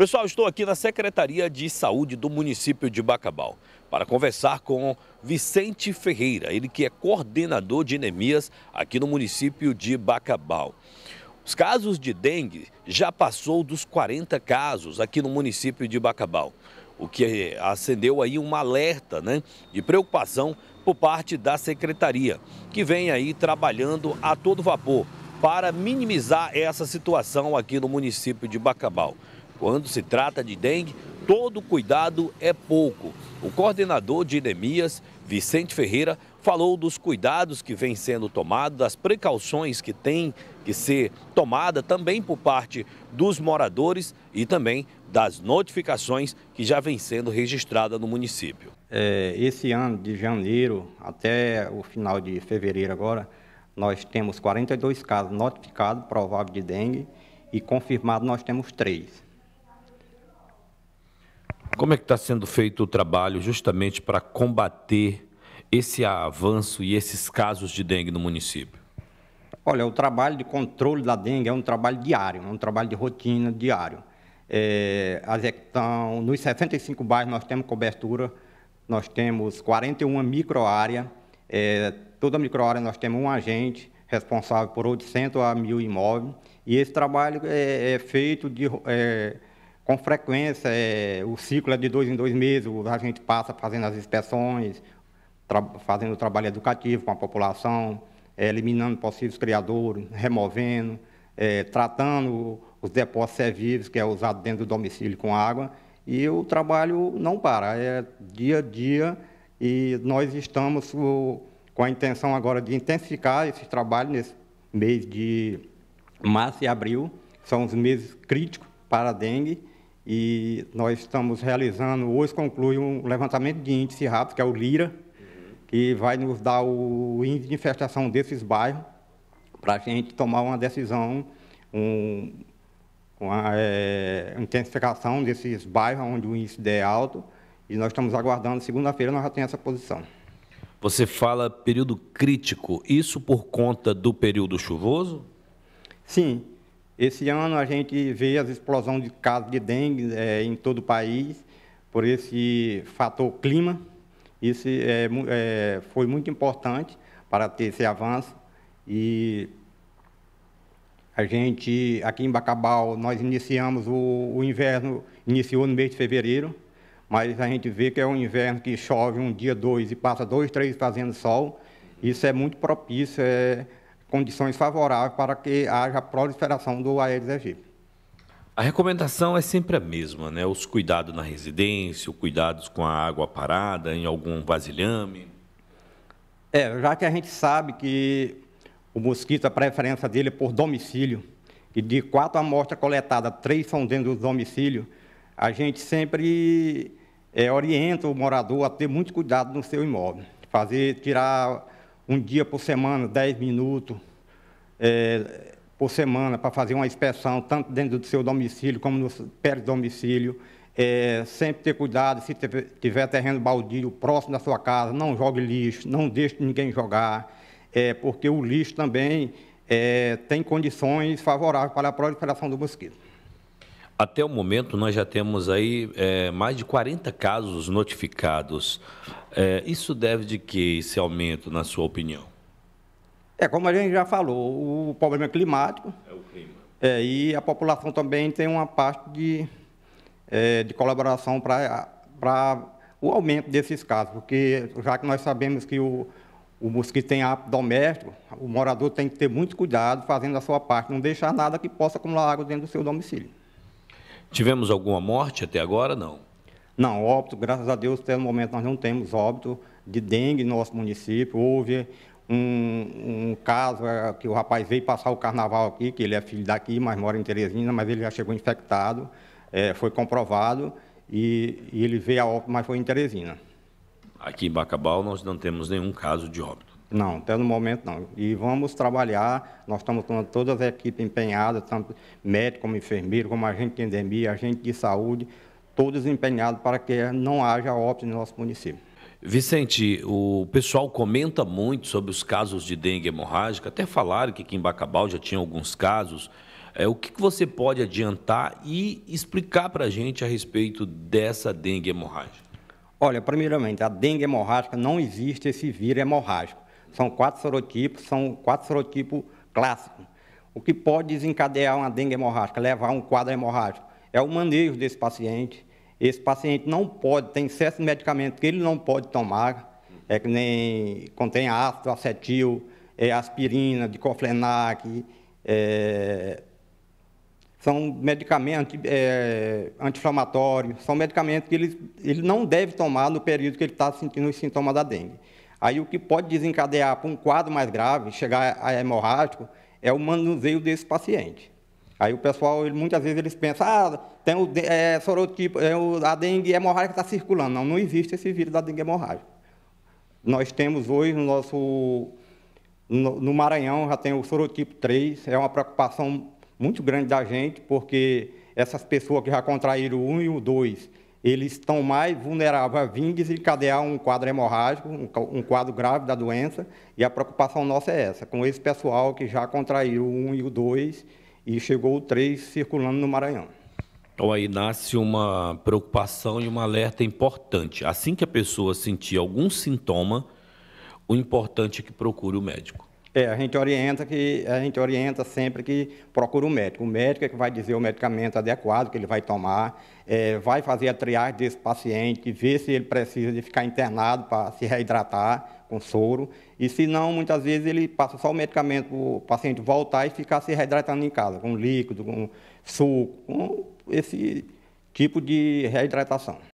Pessoal, estou aqui na Secretaria de Saúde do município de Bacabal para conversar com Vicente Ferreira, ele que é coordenador de anemias aqui no município de Bacabal. Os casos de dengue já passou dos 40 casos aqui no município de Bacabal, o que acendeu aí um alerta né, de preocupação por parte da secretaria, que vem aí trabalhando a todo vapor para minimizar essa situação aqui no município de Bacabal. Quando se trata de dengue, todo cuidado é pouco. O coordenador de endemias, Vicente Ferreira, falou dos cuidados que vêm sendo tomados, das precauções que tem que ser tomada também por parte dos moradores e também das notificações que já vêm sendo registradas no município. É, esse ano de janeiro até o final de fevereiro agora, nós temos 42 casos notificados prováveis de dengue e confirmado nós temos três. Como é que está sendo feito o trabalho justamente para combater esse avanço e esses casos de dengue no município? Olha, o trabalho de controle da dengue é um trabalho diário, é um trabalho de rotina diário. É, nos 65 bairros nós temos cobertura, nós temos 41 microárea, é, toda microárea nós temos um agente responsável por 800 a 1.000 imóveis, e esse trabalho é, é feito de... É, com frequência, é, o ciclo é de dois em dois meses, a gente passa fazendo as inspeções, fazendo o trabalho educativo com a população, é, eliminando possíveis criadores, removendo, é, tratando os depósitos vivos que é usado dentro do domicílio com água, e o trabalho não para, é dia a dia, e nós estamos o, com a intenção agora de intensificar esse trabalho nesse mês de março e abril, são os meses críticos para a dengue, e nós estamos realizando, hoje conclui um levantamento de índice rápido, que é o LIRA, que vai nos dar o índice de infestação desses bairros, para a gente tomar uma decisão, um, uma é, intensificação desses bairros onde o índice é alto, e nós estamos aguardando, segunda-feira nós já temos essa posição. Você fala período crítico, isso por conta do período chuvoso? Sim, esse ano a gente vê as explosão de casos de dengue é, em todo o país por esse fator clima. Isso é, é, foi muito importante para ter esse avanço e a gente, aqui em Bacabal, nós iniciamos o, o, inverno, iniciou no mês de fevereiro, mas a gente vê que é um inverno que chove um dia, dois, e passa dois, três fazendo sol. Isso é muito propício é, condições favoráveis para que haja a proliferação do Aedes aegypti. A recomendação é sempre a mesma, né? Os cuidados na residência, os cuidados com a água parada, em algum vasilhame. É, já que a gente sabe que o mosquito, a preferência dele é por domicílio, e de quatro amostras coletadas, três são dentro do domicílio, a gente sempre é, orienta o morador a ter muito cuidado no seu imóvel. Fazer, tirar um dia por semana, 10 minutos é, por semana, para fazer uma inspeção, tanto dentro do seu domicílio como no perto do domicílio. É, sempre ter cuidado, se tiver terreno baldio próximo da sua casa, não jogue lixo, não deixe ninguém jogar, é, porque o lixo também é, tem condições favoráveis para a proliferação do mosquito. Até o momento, nós já temos aí é, mais de 40 casos notificados. É, isso deve de que esse aumento, na sua opinião? É, como a gente já falou, o problema é climático. É o clima. É, e a população também tem uma parte de, é, de colaboração para o aumento desses casos, porque já que nós sabemos que o, o mosquito tem hábito doméstico, o morador tem que ter muito cuidado fazendo a sua parte, não deixar nada que possa acumular água dentro do seu domicílio. Tivemos alguma morte até agora? Não. Não, óbito, graças a Deus, até o momento nós não temos óbito de dengue no nosso município. Houve um, um, caso é, que o rapaz veio passar o carnaval aqui, que ele é filho daqui, mas mora em Teresina, mas ele já chegou infectado, é, foi comprovado e, e, ele veio a óbito, mas foi em Teresina. Aqui em Bacabal nós não temos nenhum caso de óbito. Não, até no momento não. E vamos trabalhar, nós estamos com todas as equipes empenhadas, tanto médico como enfermeiro, como agente de endemia, agente de saúde, todos empenhados para que não haja óbito no nosso município. Vicente, o pessoal comenta muito sobre os casos de dengue hemorrágica, até falaram que aqui em Bacabal já tinha alguns casos. É, o que, que você pode adiantar e explicar para a gente a respeito dessa dengue hemorrágica? Olha, primeiramente, a dengue hemorrágica não existe esse vírus hemorrágico. São quatro sorotipos, são quatro sorotipos clássicos. O que pode desencadear uma dengue hemorrágica, levar um quadro hemorrágico, é o manejo desse paciente. Esse paciente não pode, tem excesso de medicamento que ele não pode tomar, é que nem contém ácido, acetil, é, aspirina, diclofenac, é, são medicamentos é, anti-inflamatórios, são medicamentos que ele, ele não deve tomar no período que ele está sentindo os sintomas da dengue. Aí o que pode desencadear para um quadro mais grave, chegar a hemorrágico, é o manuseio desse paciente. Aí o pessoal, ele, muitas vezes, eles pensam, ah, tem o é, sorotipo, é o, a dengue hemorrágica está circulando. Não, não existe esse vírus da dengue hemorrágica. Nós temos hoje no nosso. No, no Maranhão já tem o sorotipo 3, é uma preocupação muito grande da gente, porque essas pessoas que já contraíram o 1 e o 2, eles estão mais vulneráveis a e desencadear um quadro hemorrágico, um quadro grave da doença, e a preocupação nossa é essa, com esse pessoal que já contraiu o 1 e o 2 e chegou o 3 circulando no Maranhão. Então aí nasce uma preocupação e um alerta importante. Assim que a pessoa sentir algum sintoma, o importante é que procure o médico. É, a gente orienta que a gente orienta sempre que procura um médico. O médico é que vai dizer o medicamento adequado que ele vai tomar, é, vai fazer a triagem desse paciente, ver se ele precisa de ficar internado para se reidratar com soro. E se não, muitas vezes ele passa só o medicamento para o paciente voltar e ficar se reidratando em casa, com líquido, com suco, com esse tipo de reidratação.